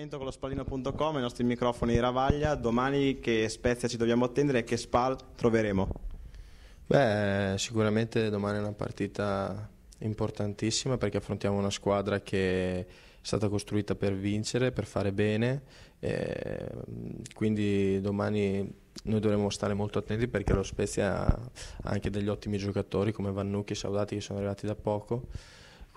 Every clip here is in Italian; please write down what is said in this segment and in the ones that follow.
appuntamento con lo spallino.com, i nostri microfoni di Ravaglia, domani che spezia ci dobbiamo attendere e che spal troveremo? Beh, sicuramente domani è una partita importantissima perché affrontiamo una squadra che è stata costruita per vincere, per fare bene, eh, quindi domani noi dovremo stare molto attenti perché lo Spezia ha anche degli ottimi giocatori come Vannucchi e Saudati che sono arrivati da poco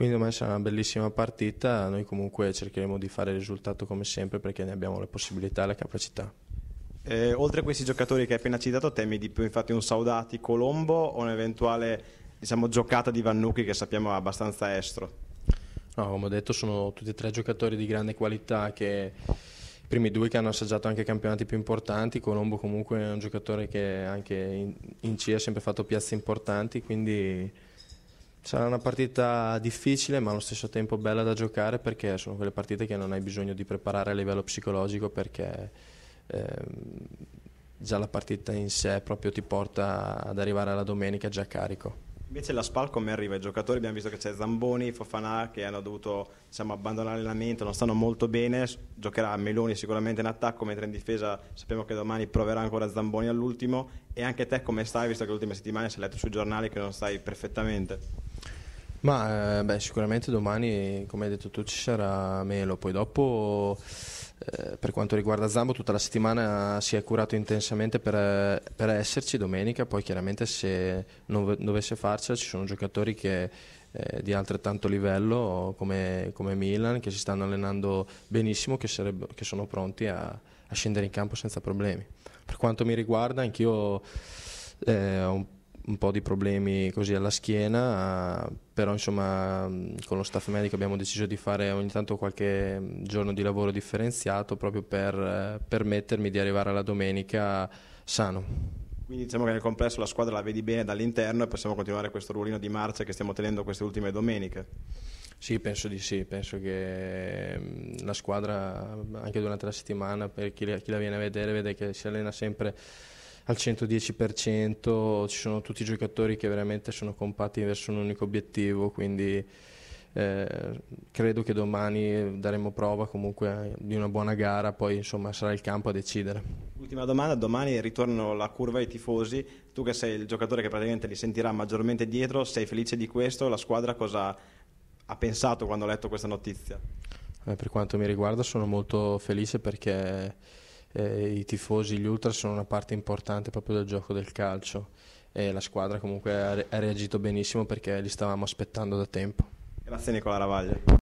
quindi domani sarà una bellissima partita, noi comunque cercheremo di fare il risultato come sempre perché ne abbiamo le possibilità e la capacità. Eh, oltre a questi giocatori che hai appena citato, temi di più infatti un Saudati Colombo o un'eventuale diciamo, giocata di Vannucchi che sappiamo abbastanza estro? No, come ho detto, sono tutti e tre giocatori di grande qualità che i primi due che hanno assaggiato anche campionati più importanti. Colombo comunque è un giocatore che anche in, in C ha sempre fatto piazze importanti, quindi Sarà una partita difficile ma allo stesso tempo bella da giocare perché sono quelle partite che non hai bisogno di preparare a livello psicologico perché ehm, già la partita in sé proprio ti porta ad arrivare alla domenica già carico. Invece la SPAL come arriva? ai giocatori abbiamo visto che c'è Zamboni, Fofanà che hanno dovuto diciamo, abbandonare l'allenamento, non stanno molto bene, giocherà Meloni sicuramente in attacco, mentre in difesa sappiamo che domani proverà ancora Zamboni all'ultimo e anche te come stai, visto che l'ultima settimana si è letto sui giornali che non stai perfettamente? Ma eh, beh, sicuramente domani, come hai detto tu, ci sarà Melo, poi dopo eh, per quanto riguarda Zambo tutta la settimana si è curato intensamente per, per esserci domenica, poi chiaramente se non dovesse farcela ci sono giocatori che eh, di altrettanto livello come, come, Milan che si stanno allenando benissimo che, sarebbe, che sono pronti a, a, scendere in campo senza problemi per quanto mi riguarda anch'io eh, ho un un po' di problemi così alla schiena, però insomma con lo staff medico abbiamo deciso di fare ogni tanto qualche giorno di lavoro differenziato proprio per eh, permettermi di arrivare alla domenica sano. Quindi diciamo che nel complesso la squadra la vedi bene dall'interno e possiamo continuare questo ruolino di marcia che stiamo tenendo queste ultime domeniche. Sì, penso di sì, penso che la squadra anche durante la settimana, per chi la viene a vedere, vede che si allena sempre al 110%, ci sono tutti i giocatori che veramente sono compatti verso un unico obiettivo, quindi eh, credo che domani daremo prova comunque di una buona gara, poi insomma sarà il campo a decidere. Ultima domanda, domani ritorno la curva ai tifosi, tu che sei il giocatore che praticamente li sentirà maggiormente dietro, sei felice di questo? La squadra cosa ha pensato quando ha letto questa notizia? Eh, per quanto mi riguarda sono molto felice perché eh, i tifosi, gli ultra sono una parte importante proprio del gioco del calcio e la squadra comunque ha, re- ha reagito benissimo perché li stavamo aspettando da tempo. Grazie Nicola Ravaglia.